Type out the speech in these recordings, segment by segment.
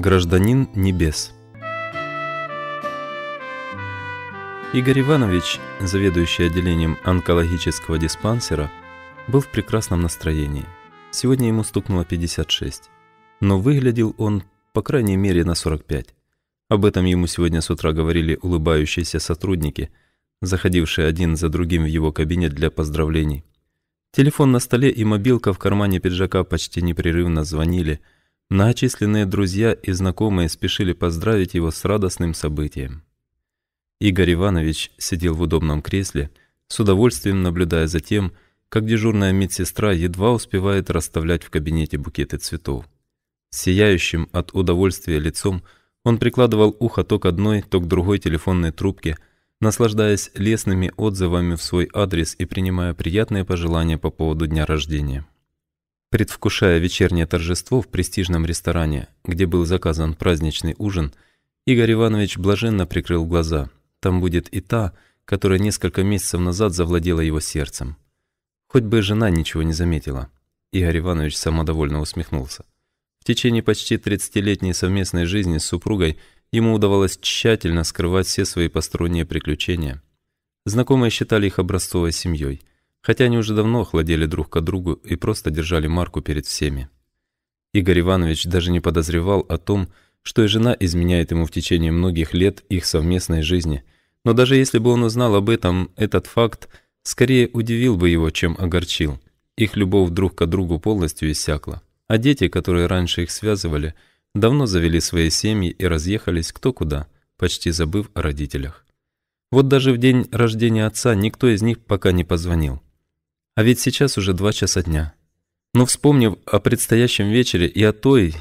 Гражданин небес. Игорь Иванович, заведующий отделением онкологического диспансера, был в прекрасном настроении. Сегодня ему стукнуло 56. Но выглядел он, по крайней мере, на 45. Об этом ему сегодня с утра говорили улыбающиеся сотрудники, заходившие один за другим в его кабинет для поздравлений. Телефон на столе и мобилка в кармане пиджака почти непрерывно звонили – Начисленные друзья и знакомые спешили поздравить его с радостным событием. Игорь Иванович сидел в удобном кресле, с удовольствием наблюдая за тем, как дежурная медсестра едва успевает расставлять в кабинете букеты цветов. сияющим от удовольствия лицом он прикладывал ухо то к одной, то к другой телефонной трубке, наслаждаясь лестными отзывами в свой адрес и принимая приятные пожелания по поводу дня рождения. Предвкушая вечернее торжество в престижном ресторане, где был заказан праздничный ужин, Игорь Иванович блаженно прикрыл глаза. Там будет и та, которая несколько месяцев назад завладела его сердцем. Хоть бы жена ничего не заметила. Игорь Иванович самодовольно усмехнулся. В течение почти 30-летней совместной жизни с супругой ему удавалось тщательно скрывать все свои посторонние приключения. Знакомые считали их образцовой семьей хотя они уже давно охладели друг к другу и просто держали Марку перед всеми. Игорь Иванович даже не подозревал о том, что и жена изменяет ему в течение многих лет их совместной жизни, но даже если бы он узнал об этом, этот факт скорее удивил бы его, чем огорчил. Их любовь друг к другу полностью иссякла, а дети, которые раньше их связывали, давно завели свои семьи и разъехались кто куда, почти забыв о родителях. Вот даже в день рождения отца никто из них пока не позвонил. А ведь сейчас уже два часа дня. Но вспомнив о предстоящем вечере и о той,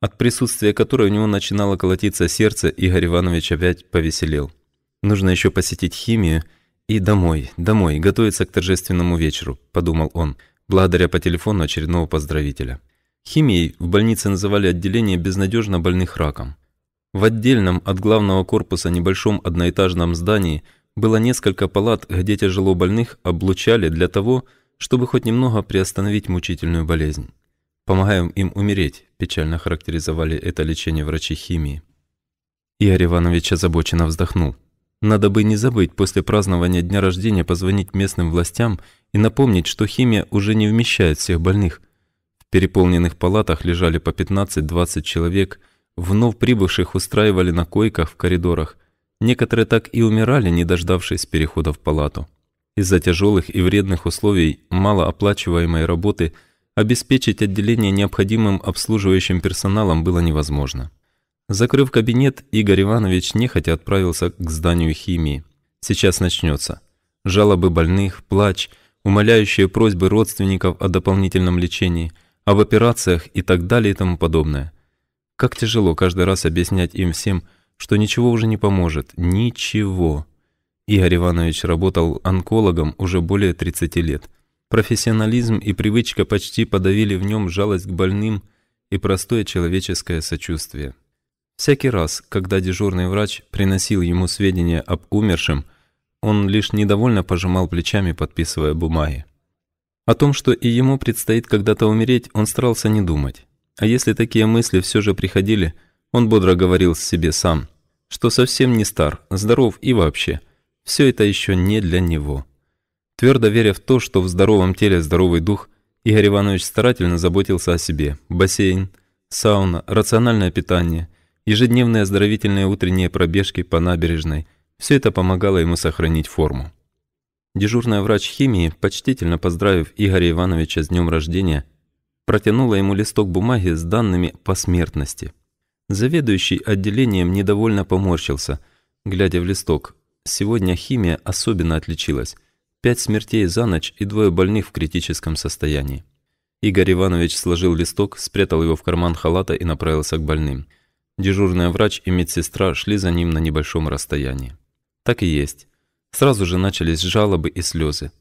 от присутствия которой у него начинало колотиться сердце, Игорь Иванович опять повеселел. «Нужно еще посетить химию и домой, домой, готовиться к торжественному вечеру», – подумал он, благодаря по телефону очередного поздравителя. Химией в больнице называли отделение безнадежно больных раком. В отдельном от главного корпуса небольшом одноэтажном здании было несколько палат, где тяжело больных облучали для того, чтобы чтобы хоть немного приостановить мучительную болезнь. «Помогаем им умереть», – печально характеризовали это лечение врачи химии. Игорь Иванович озабоченно вздохнул. Надо бы не забыть после празднования дня рождения позвонить местным властям и напомнить, что химия уже не вмещает всех больных. В переполненных палатах лежали по 15-20 человек, вновь прибывших устраивали на койках в коридорах. Некоторые так и умирали, не дождавшись перехода в палату из-за тяжелых и вредных условий малооплачиваемой работы обеспечить отделение необходимым обслуживающим персоналом было невозможно. Закрыв кабинет, Игорь Иванович нехотя отправился к зданию химии. Сейчас начнется. Жалобы больных, плач, умоляющие просьбы родственников о дополнительном лечении, об операциях и так далее и тому подобное. Как тяжело каждый раз объяснять им всем, что ничего уже не поможет. Ничего. Игорь Иванович работал онкологом уже более 30 лет. Профессионализм и привычка почти подавили в нем жалость к больным и простое человеческое сочувствие. Всякий раз, когда дежурный врач приносил ему сведения об умершем, он лишь недовольно пожимал плечами, подписывая бумаги. О том, что и ему предстоит когда-то умереть, он старался не думать. А если такие мысли все же приходили, он бодро говорил себе сам, что совсем не стар, здоров и вообще – все это еще не для него. Твердо веря в то, что в здоровом теле здоровый дух, Игорь Иванович старательно заботился о себе. Бассейн, сауна, рациональное питание, ежедневные оздоровительные утренние пробежки по набережной – все это помогало ему сохранить форму. Дежурная врач химии, почтительно поздравив Игоря Ивановича с днем рождения, протянула ему листок бумаги с данными по смертности. Заведующий отделением недовольно поморщился, глядя в листок, Сегодня химия особенно отличилась. Пять смертей за ночь и двое больных в критическом состоянии. Игорь Иванович сложил листок, спрятал его в карман халата и направился к больным. Дежурный врач и медсестра шли за ним на небольшом расстоянии. Так и есть. Сразу же начались жалобы и слезы.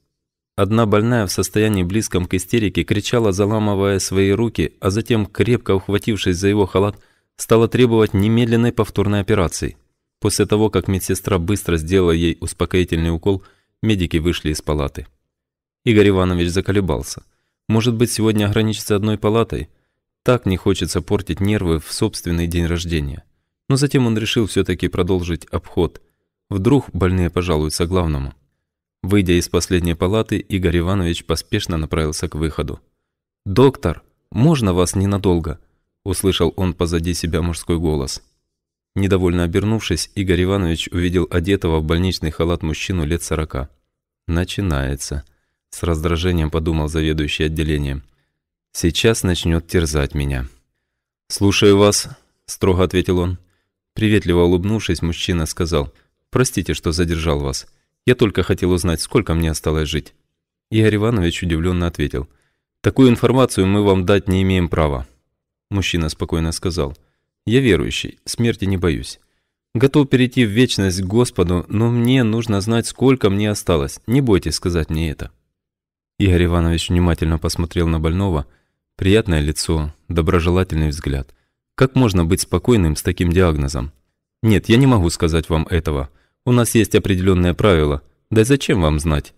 Одна больная в состоянии близком к истерике кричала, заламывая свои руки, а затем, крепко ухватившись за его халат, стала требовать немедленной повторной операции – После того, как медсестра быстро сделала ей успокоительный укол, медики вышли из палаты. Игорь Иванович заколебался. Может быть, сегодня ограничиться одной палатой? Так не хочется портить нервы в собственный день рождения. Но затем он решил все-таки продолжить обход. Вдруг больные пожалуются главному. Выйдя из последней палаты, Игорь Иванович поспешно направился к выходу. «Доктор, можно вас ненадолго?» – услышал он позади себя мужской голос – Недовольно обернувшись, Игорь Иванович увидел одетого в больничный халат мужчину лет сорока. «Начинается», – с раздражением подумал заведующий отделением. «Сейчас начнет терзать меня». «Слушаю вас», – строго ответил он. Приветливо улыбнувшись, мужчина сказал, «Простите, что задержал вас. Я только хотел узнать, сколько мне осталось жить». Игорь Иванович удивленно ответил, «Такую информацию мы вам дать не имеем права». Мужчина спокойно сказал, «Мужчина» Я верующий, смерти не боюсь. Готов перейти в вечность к Господу, но мне нужно знать, сколько мне осталось. Не бойтесь сказать мне это». Игорь Иванович внимательно посмотрел на больного. Приятное лицо, доброжелательный взгляд. Как можно быть спокойным с таким диагнозом? «Нет, я не могу сказать вам этого. У нас есть определенное правило. Да зачем вам знать?»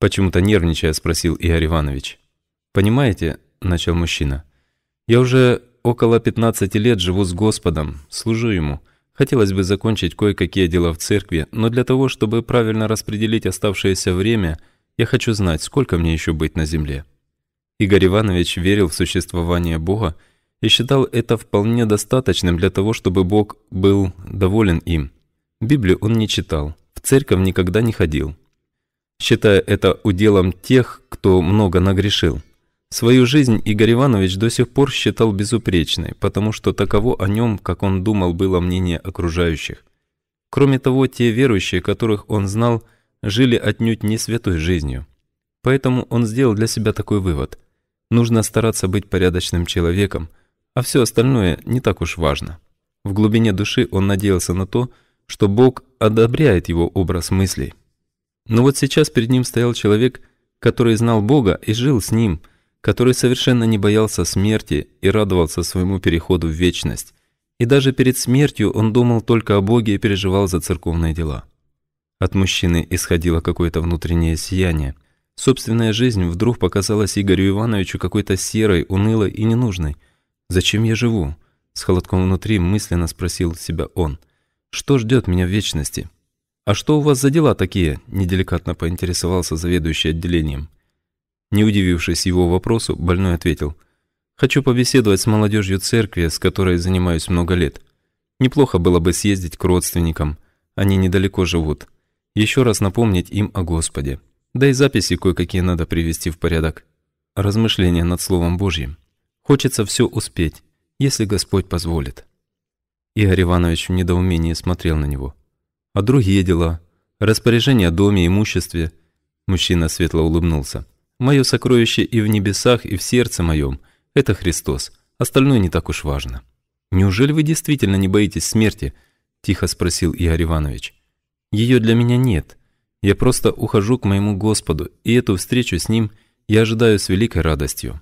Почему-то нервничая спросил Игорь Иванович. «Понимаете?» – начал мужчина. «Я уже около 15 лет живу с Господом, служу Ему. Хотелось бы закончить кое-какие дела в церкви, но для того, чтобы правильно распределить оставшееся время, я хочу знать, сколько мне еще быть на земле». Игорь Иванович верил в существование Бога и считал это вполне достаточным для того, чтобы Бог был доволен им. Библию он не читал, в церковь никогда не ходил, считая это уделом тех, кто много нагрешил. Свою жизнь Игорь Иванович до сих пор считал безупречной, потому что таково о нем, как он думал, было мнение окружающих. Кроме того, те верующие, которых он знал, жили отнюдь не святой жизнью. Поэтому он сделал для себя такой вывод. Нужно стараться быть порядочным человеком, а все остальное не так уж важно. В глубине души он надеялся на то, что Бог одобряет его образ мыслей. Но вот сейчас перед ним стоял человек, который знал Бога и жил с ним – который совершенно не боялся смерти и радовался своему переходу в вечность. И даже перед смертью он думал только о Боге и переживал за церковные дела. От мужчины исходило какое-то внутреннее сияние. Собственная жизнь вдруг показалась Игорю Ивановичу какой-то серой, унылой и ненужной. «Зачем я живу?» – с холодком внутри мысленно спросил себя он. «Что ждет меня в вечности?» «А что у вас за дела такие?» – неделикатно поинтересовался заведующий отделением. Не удивившись его вопросу, больной ответил. «Хочу побеседовать с молодежью церкви, с которой занимаюсь много лет. Неплохо было бы съездить к родственникам. Они недалеко живут. Еще раз напомнить им о Господе. Да и записи кое-какие надо привести в порядок. Размышления над Словом Божьим. Хочется все успеть, если Господь позволит». Игорь Иванович в недоумении смотрел на него. «А другие дела? Распоряжение о доме, имуществе?» Мужчина светло улыбнулся. Мое сокровище и в небесах, и в сердце моем – это Христос. Остальное не так уж важно. «Неужели вы действительно не боитесь смерти?» – тихо спросил Игорь Иванович. «Ее для меня нет. Я просто ухожу к моему Господу, и эту встречу с Ним я ожидаю с великой радостью».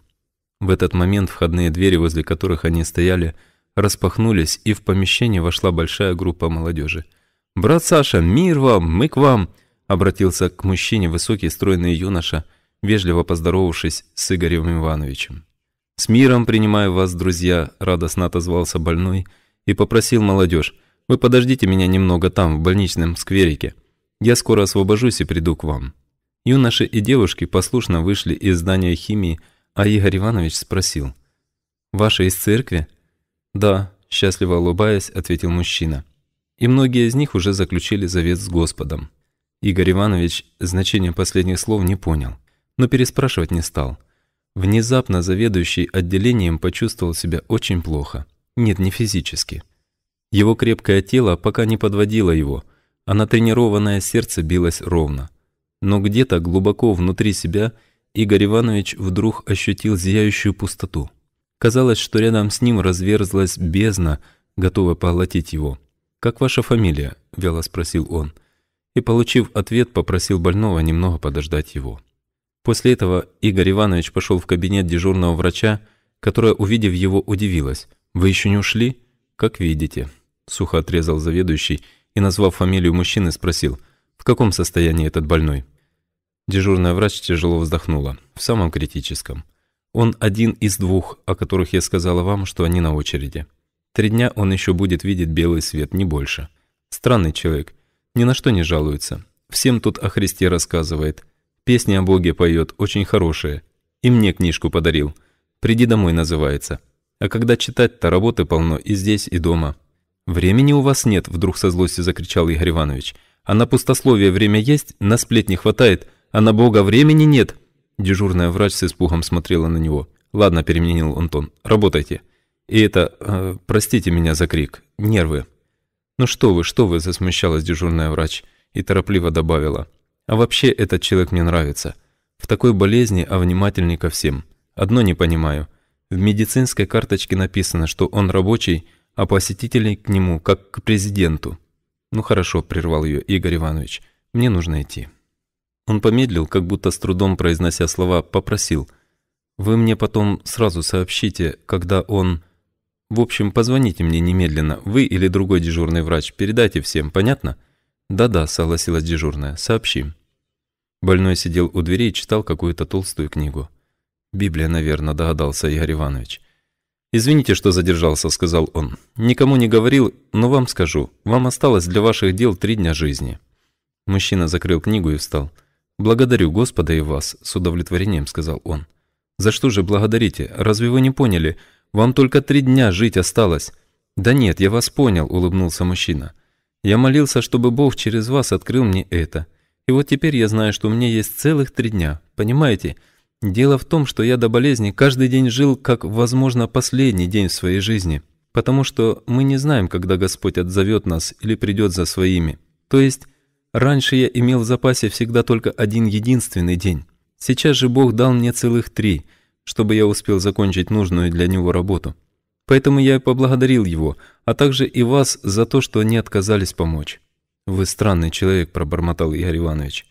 В этот момент входные двери, возле которых они стояли, распахнулись, и в помещение вошла большая группа молодежи. «Брат Саша, мир вам! Мы к вам!» – обратился к мужчине высокий стройный юноша вежливо поздоровавшись с Игорем Ивановичем. «С миром принимаю вас, друзья!» – радостно отозвался больной и попросил молодежь. «Вы подождите меня немного там, в больничном скверике. Я скоро освобожусь и приду к вам». Юноши и девушки послушно вышли из здания химии, а Игорь Иванович спросил. «Ваши из церкви?» «Да», – счастливо улыбаясь, ответил мужчина. И многие из них уже заключили завет с Господом. Игорь Иванович значение последних слов не понял но переспрашивать не стал. Внезапно заведующий отделением почувствовал себя очень плохо. Нет, не физически. Его крепкое тело пока не подводило его, а натренированное сердце билось ровно. Но где-то глубоко внутри себя Игорь Иванович вдруг ощутил зияющую пустоту. Казалось, что рядом с ним разверзлась бездна, готовая поглотить его. «Как ваша фамилия?» – вяло спросил он. И, получив ответ, попросил больного немного подождать его. После этого Игорь Иванович пошел в кабинет дежурного врача, которая, увидев его, удивилась. «Вы еще не ушли?» «Как видите», – сухо отрезал заведующий и, назвав фамилию мужчины, спросил, «В каком состоянии этот больной?» Дежурная врач тяжело вздохнула. «В самом критическом. Он один из двух, о которых я сказала вам, что они на очереди. Три дня он еще будет видеть белый свет, не больше. Странный человек. Ни на что не жалуется. Всем тут о Христе рассказывает. Песня о Боге поет, очень хорошая, И мне книжку подарил. «Приди домой» называется. А когда читать-то работы полно и здесь, и дома. «Времени у вас нет», – вдруг со злостью закричал Игорь Иванович. «А на пустословие время есть, на сплетни хватает, а на Бога времени нет». Дежурная врач с испугом смотрела на него. «Ладно», – переменил Антон, – «работайте». И это... Э, простите меня за крик. Нервы. «Ну что вы, что вы», – засмущалась дежурная врач и торопливо добавила – а вообще этот человек мне нравится. В такой болезни, а внимательный ко всем. Одно не понимаю. В медицинской карточке написано, что он рабочий, а посетителей к нему, как к президенту. «Ну хорошо», – прервал ее Игорь Иванович. «Мне нужно идти». Он помедлил, как будто с трудом произнося слова, попросил. «Вы мне потом сразу сообщите, когда он...» «В общем, позвоните мне немедленно, вы или другой дежурный врач, передайте всем, понятно?» «Да-да», — согласилась дежурная, — «сообщи». Больной сидел у двери и читал какую-то толстую книгу. «Библия, наверное», — догадался Игорь Иванович. «Извините, что задержался», — сказал он. «Никому не говорил, но вам скажу. Вам осталось для ваших дел три дня жизни». Мужчина закрыл книгу и встал. «Благодарю Господа и вас», — с удовлетворением сказал он. «За что же благодарите? Разве вы не поняли? Вам только три дня жить осталось». «Да нет, я вас понял», — улыбнулся мужчина. Я молился, чтобы Бог через вас открыл мне это. И вот теперь я знаю, что у меня есть целых три дня. Понимаете? Дело в том, что я до болезни каждый день жил, как, возможно, последний день в своей жизни. Потому что мы не знаем, когда Господь отзовет нас или придет за своими. То есть, раньше я имел в запасе всегда только один единственный день. Сейчас же Бог дал мне целых три, чтобы я успел закончить нужную для Него работу. Поэтому я и поблагодарил его, а также и вас за то, что не отказались помочь. Вы странный человек, пробормотал Игорь Иванович.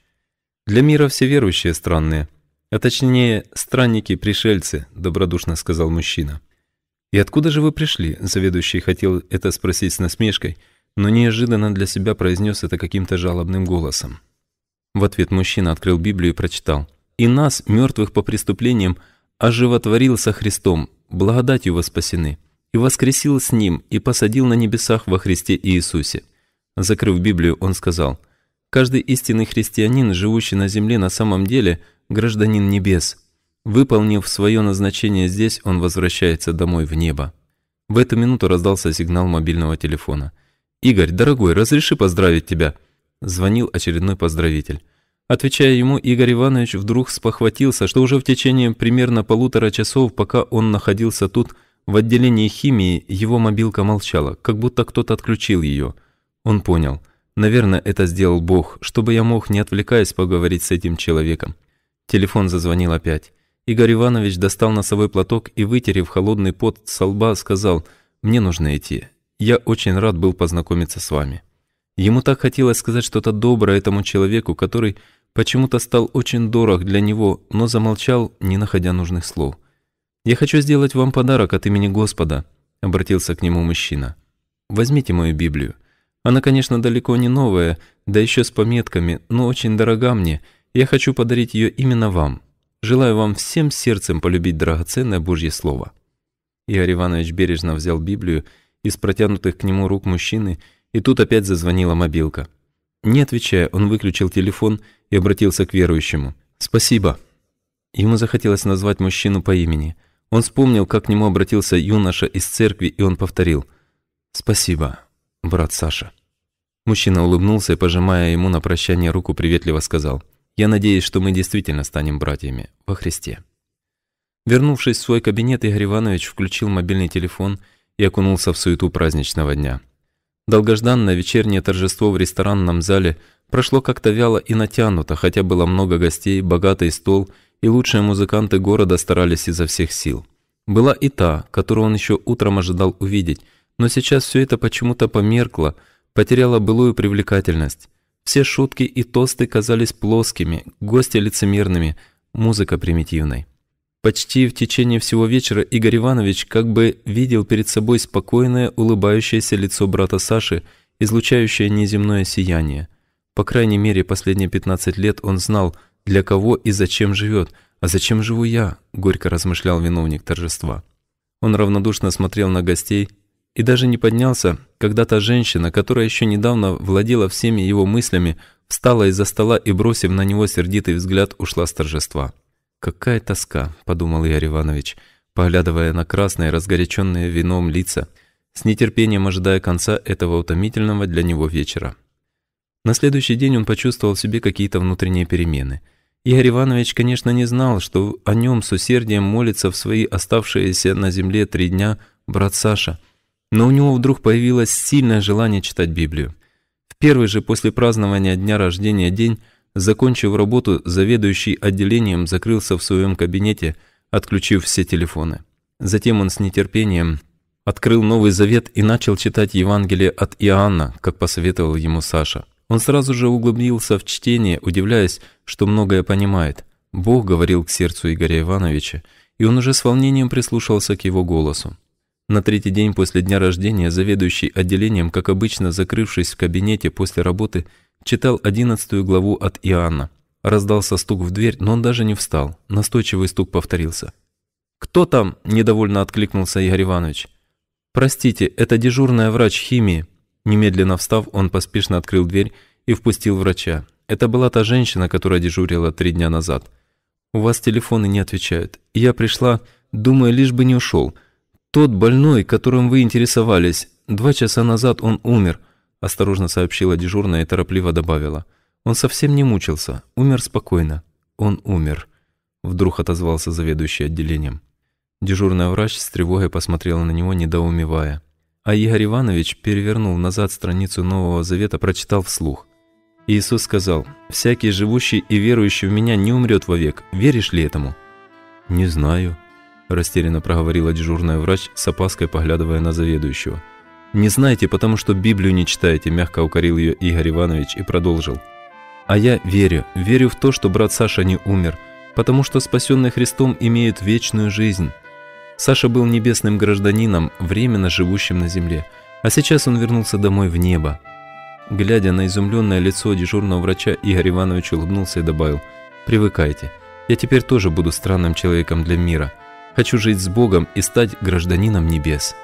Для мира все верующие странные, а точнее, странники-пришельцы, добродушно сказал мужчина. И откуда же вы пришли? Заведующий хотел это спросить с насмешкой, но неожиданно для себя произнес это каким-то жалобным голосом. В ответ мужчина открыл Библию и прочитал: "И нас, мертвых по преступлениям, оживотворился Христом, благодатью во спасены, и воскресил с Ним и посадил на небесах во Христе Иисусе. Закрыв Библию, он сказал, «Каждый истинный христианин, живущий на земле, на самом деле гражданин небес. Выполнив свое назначение здесь, он возвращается домой в небо». В эту минуту раздался сигнал мобильного телефона. «Игорь, дорогой, разреши поздравить тебя!» Звонил очередной поздравитель. Отвечая ему, Игорь Иванович вдруг спохватился, что уже в течение примерно полутора часов, пока он находился тут, в отделении химии, его мобилка молчала, как будто кто-то отключил ее. Он понял. Наверное, это сделал Бог, чтобы я мог, не отвлекаясь, поговорить с этим человеком. Телефон зазвонил опять. Игорь Иванович достал носовой платок и, вытерев холодный пот со лба, сказал «Мне нужно идти. Я очень рад был познакомиться с вами». Ему так хотелось сказать что-то доброе этому человеку, который почему-то стал очень дорог для него, но замолчал, не находя нужных слов. «Я хочу сделать вам подарок от имени Господа», — обратился к нему мужчина. «Возьмите мою Библию. Она, конечно, далеко не новая, да еще с пометками, но очень дорога мне. Я хочу подарить ее именно вам. Желаю вам всем сердцем полюбить драгоценное Божье Слово». Игорь Иванович бережно взял Библию из протянутых к нему рук мужчины и, и тут опять зазвонила мобилка. Не отвечая, он выключил телефон и обратился к верующему. «Спасибо». Ему захотелось назвать мужчину по имени. Он вспомнил, как к нему обратился юноша из церкви, и он повторил «Спасибо, брат Саша». Мужчина улыбнулся и, пожимая ему на прощание руку, приветливо сказал «Я надеюсь, что мы действительно станем братьями во Христе». Вернувшись в свой кабинет, Игорь Иванович включил мобильный телефон и окунулся в суету праздничного дня – Долгожданное вечернее торжество в ресторанном зале прошло как-то вяло и натянуто, хотя было много гостей, богатый стол, и лучшие музыканты города старались изо всех сил. Была и та, которую он еще утром ожидал увидеть, но сейчас все это почему-то померкло, потеряло былую привлекательность. Все шутки и тосты казались плоскими, гости лицемерными, музыка примитивной. Почти в течение всего вечера Игорь Иванович как бы видел перед собой спокойное, улыбающееся лицо брата Саши, излучающее неземное сияние. По крайней мере, последние 15 лет он знал, для кого и зачем живет. «А зачем живу я?» – горько размышлял виновник торжества. Он равнодушно смотрел на гостей и даже не поднялся, когда та женщина, которая еще недавно владела всеми его мыслями, встала из-за стола и, бросив на него сердитый взгляд, ушла с торжества. «Какая тоска», — подумал Игорь Иванович, поглядывая на красные, разгоряченные вином лица, с нетерпением ожидая конца этого утомительного для него вечера. На следующий день он почувствовал в себе какие-то внутренние перемены. Игорь Иванович, конечно, не знал, что о нем с усердием молится в свои оставшиеся на земле три дня брат Саша, но у него вдруг появилось сильное желание читать Библию. В первый же после празднования дня рождения день Закончив работу, заведующий отделением закрылся в своем кабинете, отключив все телефоны. Затем он с нетерпением открыл Новый Завет и начал читать Евангелие от Иоанна, как посоветовал ему Саша. Он сразу же углубился в чтение, удивляясь, что многое понимает. Бог говорил к сердцу Игоря Ивановича, и он уже с волнением прислушался к его голосу. На третий день после дня рождения заведующий отделением, как обычно, закрывшись в кабинете после работы, читал одиннадцатую главу от Иоанна. Раздался стук в дверь, но он даже не встал. Настойчивый стук повторился. «Кто там?» – недовольно откликнулся Игорь Иванович. «Простите, это дежурная врач химии». Немедленно встав, он поспешно открыл дверь и впустил врача. Это была та женщина, которая дежурила три дня назад. «У вас телефоны не отвечают. Я пришла, думая лишь бы не ушел. «Тот больной, которым вы интересовались, два часа назад он умер», – осторожно сообщила дежурная и торопливо добавила. «Он совсем не мучился, умер спокойно. Он умер», – вдруг отозвался заведующий отделением. Дежурный врач с тревогой посмотрела на него, недоумевая. А Игорь Иванович перевернул назад страницу Нового Завета, прочитал вслух. Иисус сказал, «Всякий живущий и верующий в Меня не умрет вовек. Веришь ли этому?» «Не знаю», растерянно проговорила дежурная врач, с опаской поглядывая на заведующего. «Не знаете, потому что Библию не читаете», – мягко укорил ее Игорь Иванович и продолжил. «А я верю, верю в то, что брат Саша не умер, потому что спасенные Христом имеют вечную жизнь». Саша был небесным гражданином, временно живущим на земле, а сейчас он вернулся домой в небо. Глядя на изумленное лицо дежурного врача, Игорь Иванович улыбнулся и добавил «Привыкайте, я теперь тоже буду странным человеком для мира, Хочу жить с Богом и стать гражданином небес.